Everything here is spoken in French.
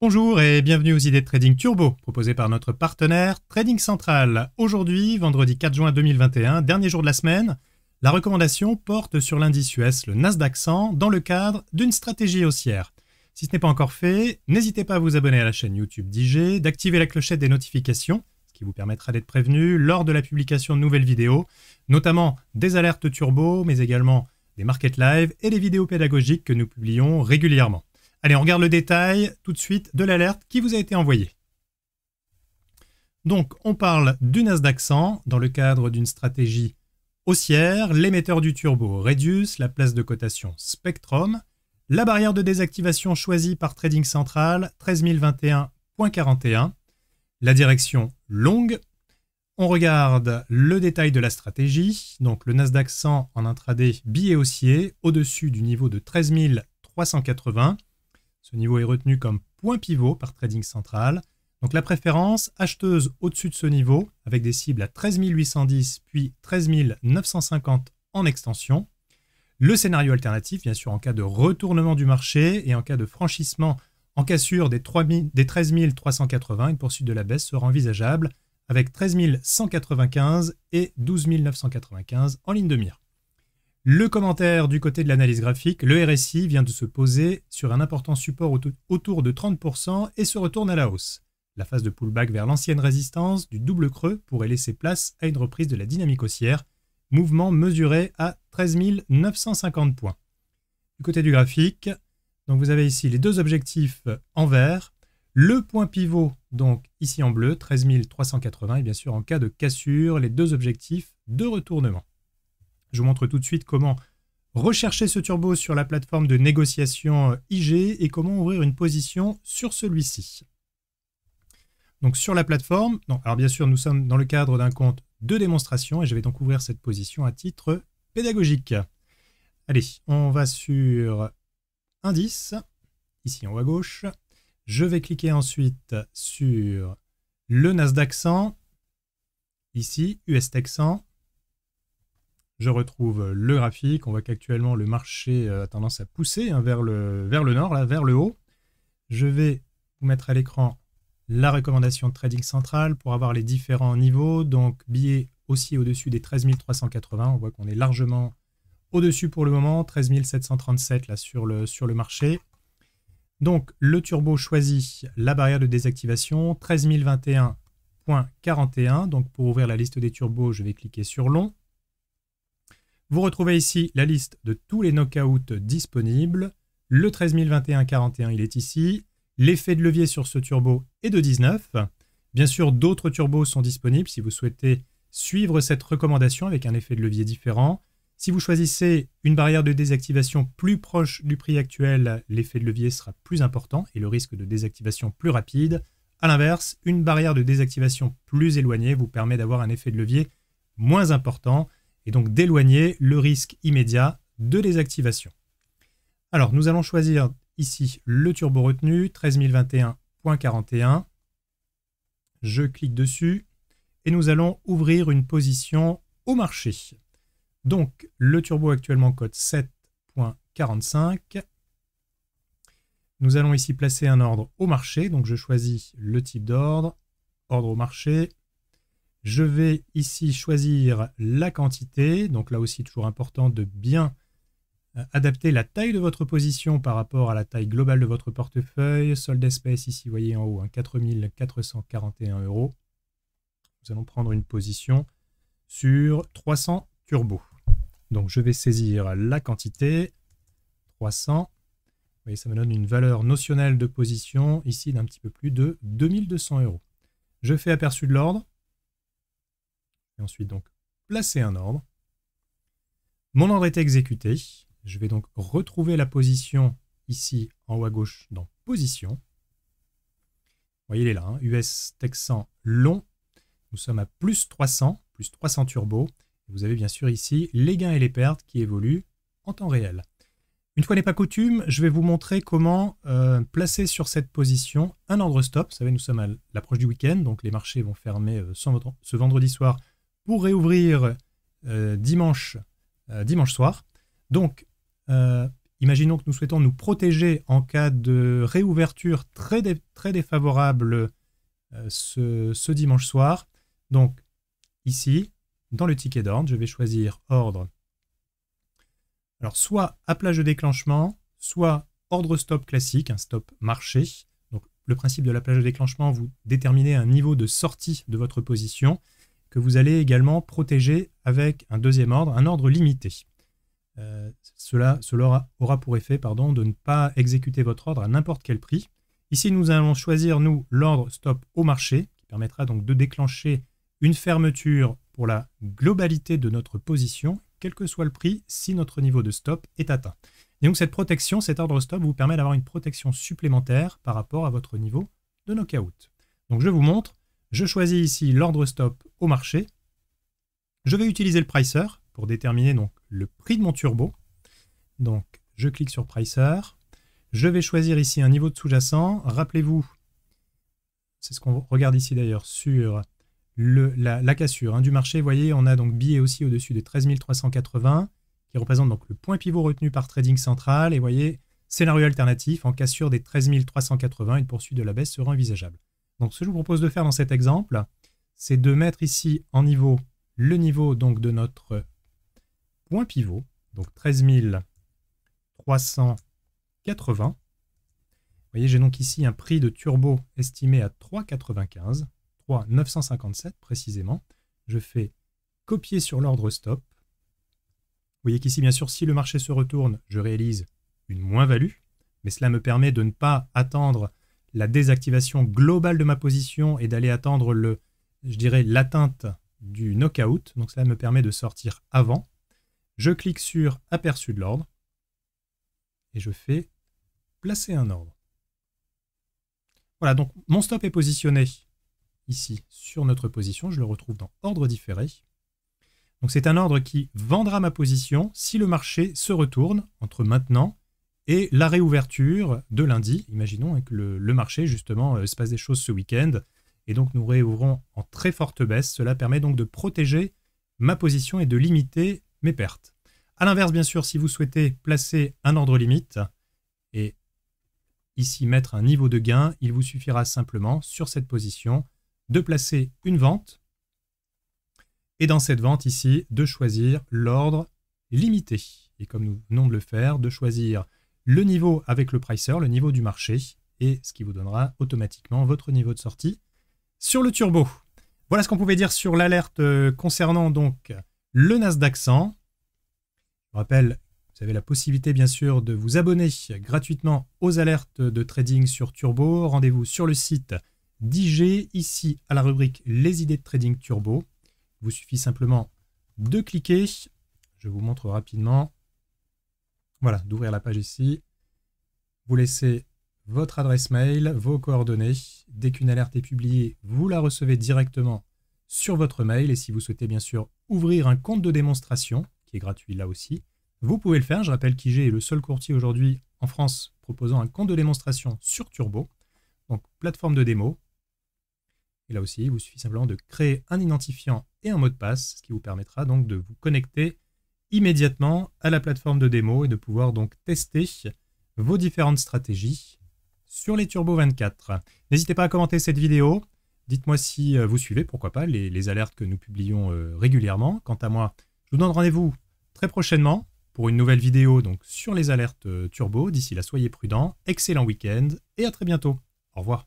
Bonjour et bienvenue aux idées de Trading Turbo, proposées par notre partenaire Trading Central. Aujourd'hui, vendredi 4 juin 2021, dernier jour de la semaine, la recommandation porte sur l'indice US, le Nasdaq 100, dans le cadre d'une stratégie haussière. Si ce n'est pas encore fait, n'hésitez pas à vous abonner à la chaîne YouTube d'IG, d'activer la clochette des notifications, ce qui vous permettra d'être prévenu lors de la publication de nouvelles vidéos, notamment des alertes turbo, mais également des market live et des vidéos pédagogiques que nous publions régulièrement. Allez, on regarde le détail tout de suite de l'alerte qui vous a été envoyée. Donc, on parle du Nasdaq 100 dans le cadre d'une stratégie haussière, l'émetteur du turbo Reduce, la place de cotation Spectrum, la barrière de désactivation choisie par Trading Central 13021.41, la direction longue. On regarde le détail de la stratégie, donc le Nasdaq 100 en intraday billet haussier au-dessus du niveau de 13380 ce niveau est retenu comme point pivot par Trading Central. Donc la préférence acheteuse au-dessus de ce niveau avec des cibles à 13 810 puis 13 950 en extension. Le scénario alternatif, bien sûr, en cas de retournement du marché et en cas de franchissement en cassure des, 13 380, une poursuite de la baisse sera envisageable avec 13 195 et 12 995 en ligne de mire. Le commentaire du côté de l'analyse graphique, le RSI vient de se poser sur un important support autour de 30% et se retourne à la hausse. La phase de pullback vers l'ancienne résistance du double creux pourrait laisser place à une reprise de la dynamique haussière, mouvement mesuré à 13 950 points. Du côté du graphique, donc vous avez ici les deux objectifs en vert, le point pivot, donc ici en bleu, 13 380, et bien sûr en cas de cassure, les deux objectifs de retournement. Je vous montre tout de suite comment rechercher ce turbo sur la plateforme de négociation euh, IG et comment ouvrir une position sur celui-ci. Donc sur la plateforme, alors bien sûr nous sommes dans le cadre d'un compte de démonstration et je vais donc ouvrir cette position à titre pédagogique. Allez, on va sur indice, ici en haut à gauche. Je vais cliquer ensuite sur le Nasdaq 100, ici US 100, je retrouve le graphique. On voit qu'actuellement, le marché euh, a tendance à pousser hein, vers, le, vers le nord, là, vers le haut. Je vais vous mettre à l'écran la recommandation de Trading Central pour avoir les différents niveaux. Donc, billets aussi au-dessus des 13 380. On voit qu'on est largement au-dessus pour le moment, 13 737 là, sur, le, sur le marché. Donc, le turbo choisit la barrière de désactivation, 13 021.41. Donc, pour ouvrir la liste des turbos, je vais cliquer sur long. Vous retrouvez ici la liste de tous les knockouts disponibles. Le 021 41 il est ici. L'effet de levier sur ce turbo est de 19. Bien sûr, d'autres turbos sont disponibles si vous souhaitez suivre cette recommandation avec un effet de levier différent. Si vous choisissez une barrière de désactivation plus proche du prix actuel, l'effet de levier sera plus important et le risque de désactivation plus rapide. A l'inverse, une barrière de désactivation plus éloignée vous permet d'avoir un effet de levier moins important et donc d'éloigner le risque immédiat de désactivation. Alors nous allons choisir ici le turbo retenu 13021.41. Je clique dessus et nous allons ouvrir une position au marché. Donc le turbo actuellement code 7.45. Nous allons ici placer un ordre au marché, donc je choisis le type d'ordre, ordre au marché. Je vais ici choisir la quantité. Donc là aussi, toujours important de bien euh, adapter la taille de votre position par rapport à la taille globale de votre portefeuille. Solde espèce, ici, vous voyez en haut, 4441 hein, euros. Nous allons prendre une position sur 300 turbo. Donc je vais saisir la quantité, 300. Vous voyez, ça me donne une valeur notionnelle de position ici d'un petit peu plus de 2200 euros. Je fais aperçu de l'ordre. Et ensuite, donc, placer un ordre. Mon ordre est exécuté. Je vais donc retrouver la position ici en haut à gauche dans Position. Vous voyez, il est là, hein. US Texan long. Nous sommes à plus 300, plus 300 turbo. Vous avez bien sûr ici les gains et les pertes qui évoluent en temps réel. Une fois n'est pas coutume, je vais vous montrer comment euh, placer sur cette position un ordre stop. Vous savez, nous sommes à l'approche du week-end, donc les marchés vont fermer euh, ce vendredi soir pour réouvrir euh, dimanche, euh, dimanche soir. Donc, euh, imaginons que nous souhaitons nous protéger en cas de réouverture très, très défavorable ce, ce, dimanche soir. Donc, ici, dans le ticket d'ordre, je vais choisir ordre. Alors, soit plage de déclenchement, soit ordre stop classique, un stop marché. Donc, le principe de la plage de déclenchement, vous déterminez un niveau de sortie de votre position que vous allez également protéger avec un deuxième ordre, un ordre limité. Euh, cela, cela aura pour effet pardon, de ne pas exécuter votre ordre à n'importe quel prix. Ici, nous allons choisir, nous, l'ordre stop au marché, qui permettra donc de déclencher une fermeture pour la globalité de notre position, quel que soit le prix, si notre niveau de stop est atteint. Et donc cette protection, cet ordre stop vous permet d'avoir une protection supplémentaire par rapport à votre niveau de knockout. Donc je vous montre je choisis ici l'ordre stop au marché. Je vais utiliser le pricer pour déterminer donc le prix de mon turbo. Donc je clique sur pricer. Je vais choisir ici un niveau de sous-jacent. Rappelez-vous, c'est ce qu'on regarde ici d'ailleurs sur la, cassure hein, du marché. Vous voyez, on a donc billet aussi au-dessus de 13 380 qui représente donc le point pivot retenu par Trading Central. Et vous voyez, scénario alternatif, en cassure des 13 380, une poursuite de la baisse sera envisageable. Donc ce que je vous propose de faire dans cet exemple, c'est de mettre ici en niveau le niveau donc de notre point pivot, donc 13 380. Vous voyez, j'ai donc ici un prix de turbo estimé à 3,95, 3,957 précisément. Je fais copier sur l'ordre stop. Vous voyez qu'ici, bien sûr, si le marché se retourne, je réalise une moins-value, mais cela me permet de ne pas attendre la désactivation globale de ma position et d'aller attendre le, je dirais, l'atteinte du knockout. Donc ça me permet de sortir avant. Je clique sur aperçu de l'ordre et je fais placer un ordre. Voilà, donc mon stop est positionné ici sur notre position. Je le retrouve dans ordre différé. Donc c'est un ordre qui vendra ma position si le marché se retourne entre maintenant et la réouverture de lundi. Imaginons que le, marché, justement, euh, se passe des choses ce week-end, et donc nous réouvrons en très forte baisse. Cela permet donc de protéger ma position et de limiter mes pertes. A l'inverse, bien sûr, si vous souhaitez placer un ordre limite et ici mettre un niveau de gain, il vous suffira simplement sur cette position de placer une vente et dans cette vente ici de choisir l'ordre limité. Et comme nous venons de le faire, de choisir le niveau avec le pricer, le niveau du marché, et ce qui vous donnera automatiquement votre niveau de sortie sur le turbo. Voilà ce qu'on pouvait dire sur l'alerte euh, concernant donc le Nasdaq 100. Je vous rappelle, vous avez la possibilité bien sûr de vous abonner gratuitement aux alertes de trading sur Turbo. Rendez-vous sur le site d'IG, ici à la rubrique Les idées de trading Turbo. Il vous suffit simplement de cliquer. Je vous montre rapidement. Voilà, d'ouvrir la page ici vous laissez votre adresse mail, vos coordonnées. Dès qu'une alerte est publiée, vous la recevez directement sur votre mail. Et si vous souhaitez bien sûr ouvrir un compte de démonstration, qui est gratuit là aussi, vous pouvez le faire. Je rappelle qu'IG est le seul courtier aujourd'hui en France proposant un compte de démonstration sur Turbo, donc plateforme de démo. Et là aussi, il vous suffit simplement de créer un identifiant et un mot de passe, ce qui vous permettra donc de vous connecter immédiatement à la plateforme de démo et de pouvoir donc tester vos différentes stratégies sur les Turbo 24. N'hésitez pas à commenter cette vidéo. Dites-moi si euh, vous suivez, pourquoi pas, les, alertes que nous publions euh, régulièrement. Quant à moi, je vous donne rendez-vous très prochainement pour une nouvelle vidéo donc, sur les alertes euh, turbo. D'ici là, soyez prudents, excellent week-end et à très bientôt. Au revoir.